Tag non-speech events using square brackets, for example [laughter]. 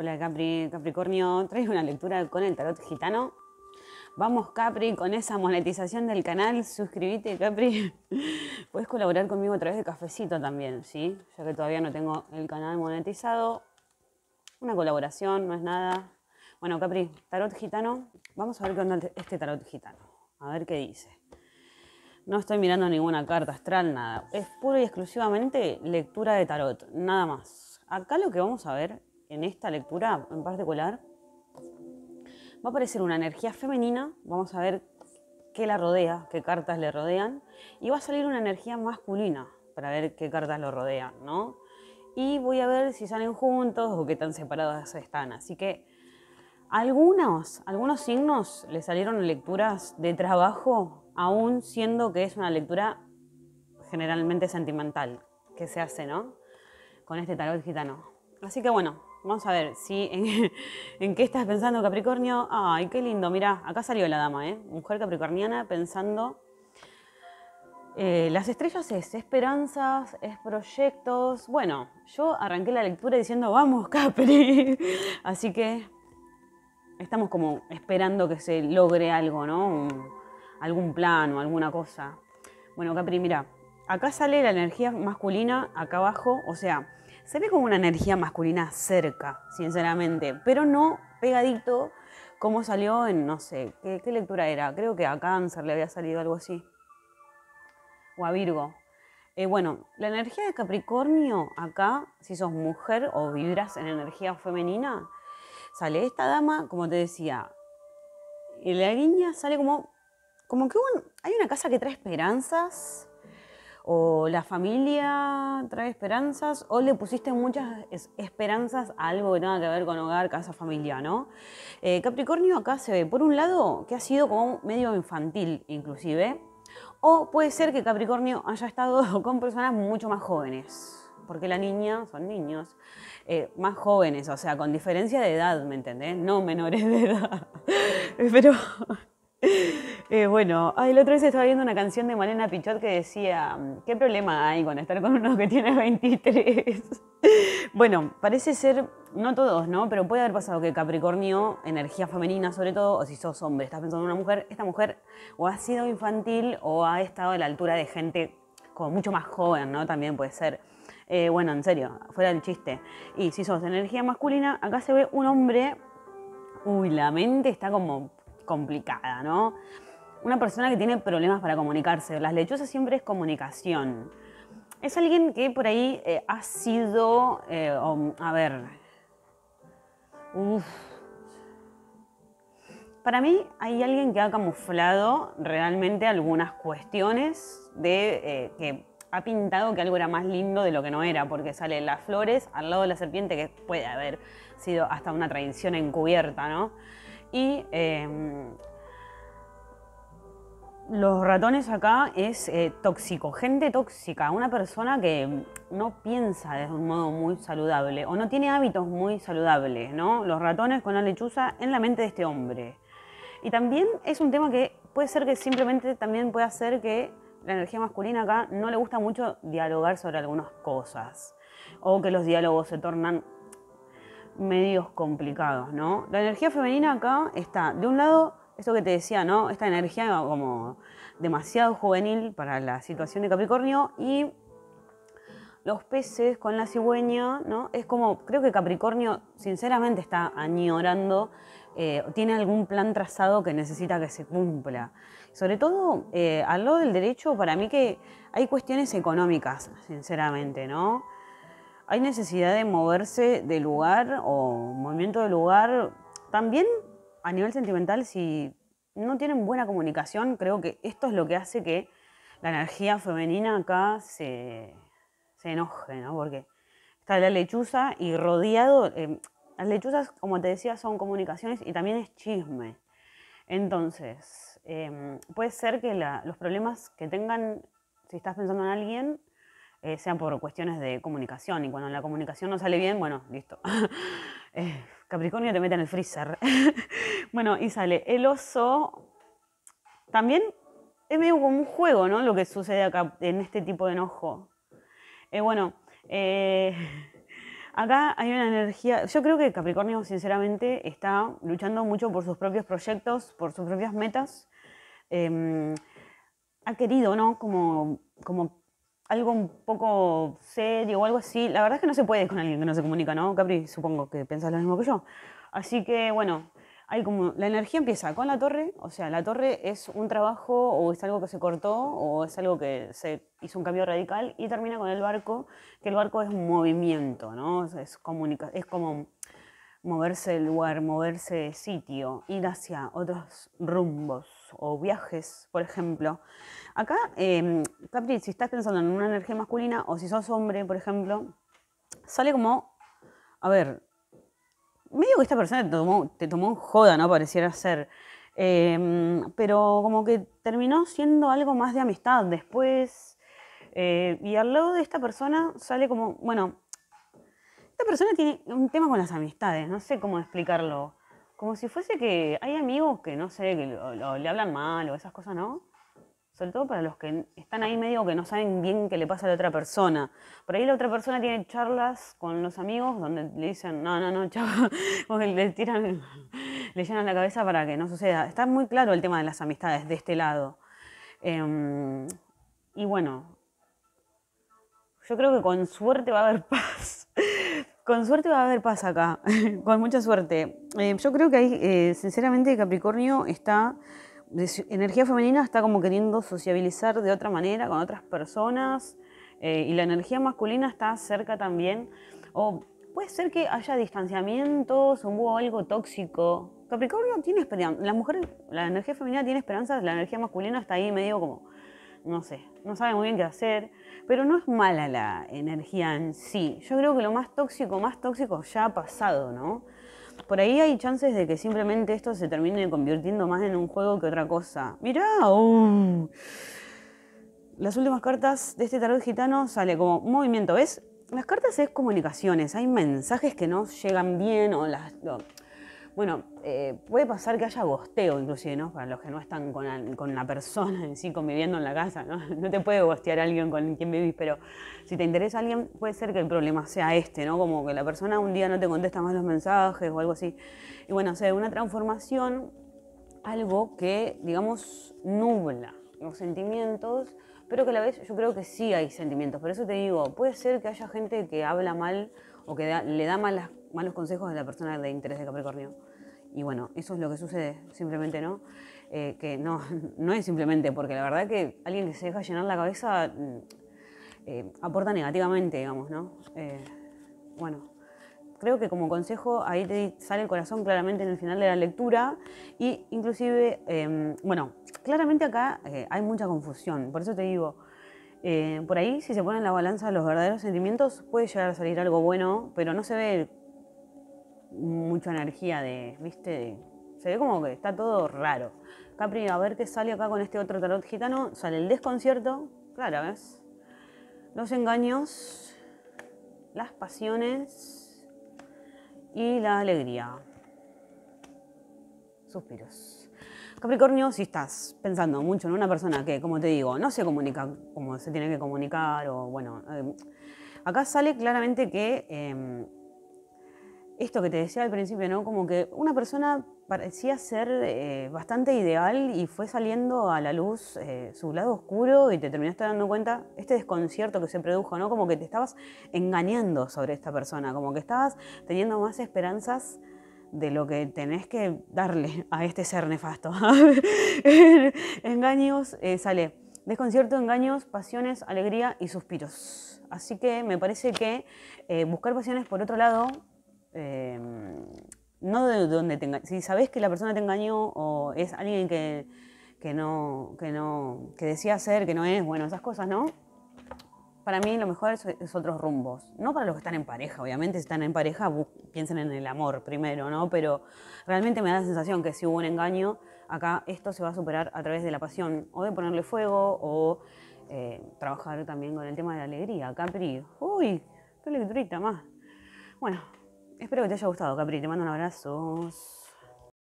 Hola Capri, Capricornio, traes una lectura con el tarot gitano. Vamos Capri con esa monetización del canal, suscríbete Capri. [laughs] Puedes colaborar conmigo a través de cafecito también, ¿sí? Ya que todavía no tengo el canal monetizado. Una colaboración, no es nada. Bueno Capri, tarot gitano, vamos a ver qué onda este tarot gitano. A ver qué dice. No estoy mirando ninguna carta astral, nada. Es pura y exclusivamente lectura de tarot, nada más. Acá lo que vamos a ver en esta lectura en particular, va a aparecer una energía femenina, vamos a ver qué la rodea, qué cartas le rodean, y va a salir una energía masculina para ver qué cartas lo rodean, ¿no? Y voy a ver si salen juntos o qué tan separadas están. Así que algunos, algunos signos le salieron lecturas de trabajo, aún siendo que es una lectura generalmente sentimental que se hace, ¿no? Con este tarot gitano. Así que bueno, Vamos a ver, si [laughs] en, qué estás pensando Capricornio? Ay, qué lindo, mira, acá salió la dama, ¿eh? Mujer capricorniana pensando... Eh, las estrellas es esperanzas, es proyectos. Bueno, yo arranqué la lectura diciendo, vamos, Capri. [laughs] Así que estamos como esperando que se logre algo, ¿no? algún plan o alguna cosa. Bueno, Capri, mira, acá sale la energía masculina, acá abajo, o sea, se ve como una energía masculina cerca, sinceramente, pero no pegadito como salió en, no sé, ¿qué, lectura era? Creo que a cáncer le había salido algo así, o a Virgo. Eh, bueno, la energía de Capricornio acá, si sos mujer o vibras en energía femenina, sale esta dama, como te decía, y la niña sale como, como que hay una casa que trae esperanzas, o la familia trae esperanzas o le pusiste muchas esperanzas a algo que tenga que ver con hogar, casa, familia, ¿no? Eh, Capricornio acá se ve, por un lado, que ha sido como medio infantil inclusive, o puede ser que Capricornio haya estado [laughs] con personas mucho más jóvenes, porque la niña son niños, eh, más jóvenes, o sea, con diferencia de edad, ¿me entendés? No menores de edad, [laughs] pero... Eh, bueno, ay, la otra vez estaba viendo una canción de Malena Pichot que decía, mm, ¿qué problema hay con estar con uno que tiene 23? [laughs] bueno, parece ser, no todos, ¿no? Pero puede haber pasado que Capricornio, energía femenina sobre todo, o si sos hombre, estás pensando en una mujer, esta mujer o ha sido infantil o ha estado a la altura de gente como mucho más joven, ¿no? También puede ser. Eh, bueno, en serio, fuera del chiste. Y si sos energía masculina, acá se ve un hombre... Uy, la mente está como complicada, ¿no? una persona que tiene problemas para comunicarse. Las lechuzas siempre es comunicación. Es alguien que por ahí eh, ha sido, eh, a ver, para mí hay alguien que ha camuflado realmente algunas cuestiones de eh, que ha pintado que algo era más lindo de lo que no era, porque salen las flores al lado de la serpiente, que puede haber sido hasta una traición encubierta, ¿no? Y em, los ratones acá es eh, tóxico, gente tóxica, una persona que no piensa de un modo muy saludable o no tiene hábitos muy saludables, ¿no? Los ratones con la lechuza en la mente de este hombre. Y también es un tema que puede ser que simplemente también puede ser que la energía masculina acá no le gusta mucho dialogar sobre algunas cosas o que los diálogos se tornan medios complicados, ¿no? La energía femenina acá está, de un lado, esto que te decía, ¿no? Esta energía como demasiado juvenil para la situación de Capricornio y los peces con la cigüeña, ¿no? Es como, creo que Capricornio sinceramente está añorando, eh, tiene algún plan trazado que necesita que se cumpla. Sobre todo, eh, al lado del derecho, para mí que hay cuestiones económicas, sinceramente, ¿no? Hay necesidad de moverse de lugar o movimiento de lugar. También a nivel sentimental, si no tienen buena comunicación, creo que esto es lo que hace que la energía femenina acá se, se enoje, ¿no? Porque está la lechuza y rodeado, em, las lechuzas, como te decía, son comunicaciones y también es chisme. Entonces, em, puede ser que los problemas que tengan, si estás pensando en alguien, eh, sean por cuestiones de comunicación. Y cuando la comunicación no sale bien, bueno, listo. [laughs] Eh, Capricornio te mete en el freezer. [laughs] bueno, y sale el oso. También es medio como un juego, ¿no? Lo que sucede acá en este tipo de enojo. Eh, bueno, eh, [laughs] acá hay una energía. Yo creo que Capricornio, sinceramente, está luchando mucho por sus propios proyectos, por sus propias metas. Em, ha querido, ¿no? Como, como algo un poco serio algo así. La verdad es que no se puede con alguien que no se comunica, ¿no? Capri, supongo que piensas lo mismo que yo. Así que, bueno, hay como, la energía empieza con la torre, o sea, la torre es un trabajo o es algo que se cortó o es algo que se hizo un cambio radical y termina con el barco, que el barco es un movimiento, ¿no? Es, comunica, es como moverse de lugar, moverse de sitio, ir hacia otros rumbos o viajes, por ejemplo. Acá, em, Capri, si estás pensando en una energía masculina o si sos hombre, por ejemplo, sale como, a ver, medio que esta persona te tomó, te joda, ¿no? Pareciera ser. Em, pero como que terminó siendo algo más de amistad después. Eh, y al lado de esta persona sale como, bueno, esta persona tiene un tema con las amistades, no sé cómo explicarlo. Como si fuese que hay amigos que, no sé, que le hablan mal o esas cosas, ¿no? Sobre todo para los que están ahí medio que no saben bien qué le pasa a la otra persona. Por ahí la otra persona tiene charlas con los amigos donde le dicen, no, no, no, [laughs] chavo, o le tiran, le llenan la cabeza para que no suceda. Está muy claro el tema de las amistades de este lado. Em, y bueno, yo creo que con suerte va a haber [laughs] paz con suerte va a haber paz acá, [laughs] con mucha suerte. Eh, yo creo que ahí, eh, sinceramente, Capricornio está, energía femenina está como queriendo sociabilizar de otra manera con otras personas eh, y la energía masculina está cerca también. O puede ser que haya distanciamientos, o algo tóxico. Capricornio tiene esperanza, la mujer, la energía femenina tiene esperanza, la energía masculina está ahí medio como no sé, no sabe muy bien qué hacer, pero no es mala la energía en sí. Yo creo que lo más tóxico, más tóxico ya ha pasado, ¿no? Por ahí hay chances de que simplemente esto se termine convirtiendo más en un juego que otra cosa. Mirá, uh. las últimas cartas de este tarot gitano sale como movimiento, ¿ves? Las cartas es comunicaciones, hay mensajes que no llegan bien o las... Bueno, eh, puede pasar que haya gosteo inclusive, ¿no? Para los que no están con, la persona en sí, conviviendo en la casa, ¿no? [laughs] No te puede gostear alguien con quien vivís, pero si te interesa alguien, puede ser que el problema sea este, ¿no? Como que la persona un día no te contesta más los mensajes o algo así. Y bueno, o sea, una transformación, algo que, digamos, nubla los sentimientos, pero que a la vez yo creo que sí hay sentimientos. Por eso te digo, puede ser que haya gente que habla mal o que le da malos consejos a la persona de interés de Capricornio y bueno, eso es lo que sucede, simplemente no. Eh, que no, [laughs] no es simplemente, porque la verdad que alguien que se deja llenar la cabeza mm, eh, aporta negativamente, digamos, ¿no? Eh, bueno, creo que como consejo ahí te sale el corazón claramente en el final de la lectura y inclusive, em, bueno, claramente acá hay mucha confusión, por eso te digo, por ahí si se ponen la balanza los verdaderos sentimientos puede llegar a salir algo bueno, pero no se ve mucha energía de, viste, se ve como que está todo raro. Capri, a ver qué sale acá con este otro tarot gitano. Sale el desconcierto, claro, ¿ves? Los engaños, las pasiones y la alegría. Suspiros. Capricornio, si estás pensando mucho en una persona que, como te digo, no se comunica como se tiene que comunicar o bueno, eh, acá sale claramente que... Em, esto que te decía al principio, ¿no? Como que una persona parecía ser eh, bastante ideal y fue saliendo a la luz eh, su lado oscuro y te terminaste dando cuenta este desconcierto que se produjo, ¿no? Como que te estabas engañando sobre esta persona, como que estabas teniendo más esperanzas de lo que tenés que darle [laughs] a este ser nefasto. [laughs] engaños, eh, sale. Desconcierto, engaños, pasiones, alegría y suspiros. Así que me parece que buscar pasiones por otro lado Em, no de donde te engañó. Si sabes que la persona te engañó o es alguien que, que, no, que, no, que decía ser, que no es, bueno, esas cosas, ¿no? Para mí lo mejor es, otros rumbos. No para los que están en pareja, obviamente, si están en pareja, piensen en el amor primero, ¿no? Pero realmente me da la sensación que si hubo un engaño, acá esto se va a superar a través de la pasión, o de ponerle fuego, o eh, trabajar también con el tema de la alegría. Capri, uy, qué lecturita más. Bueno, Espero que te haya gustado, Capri. Te mando un abrazo.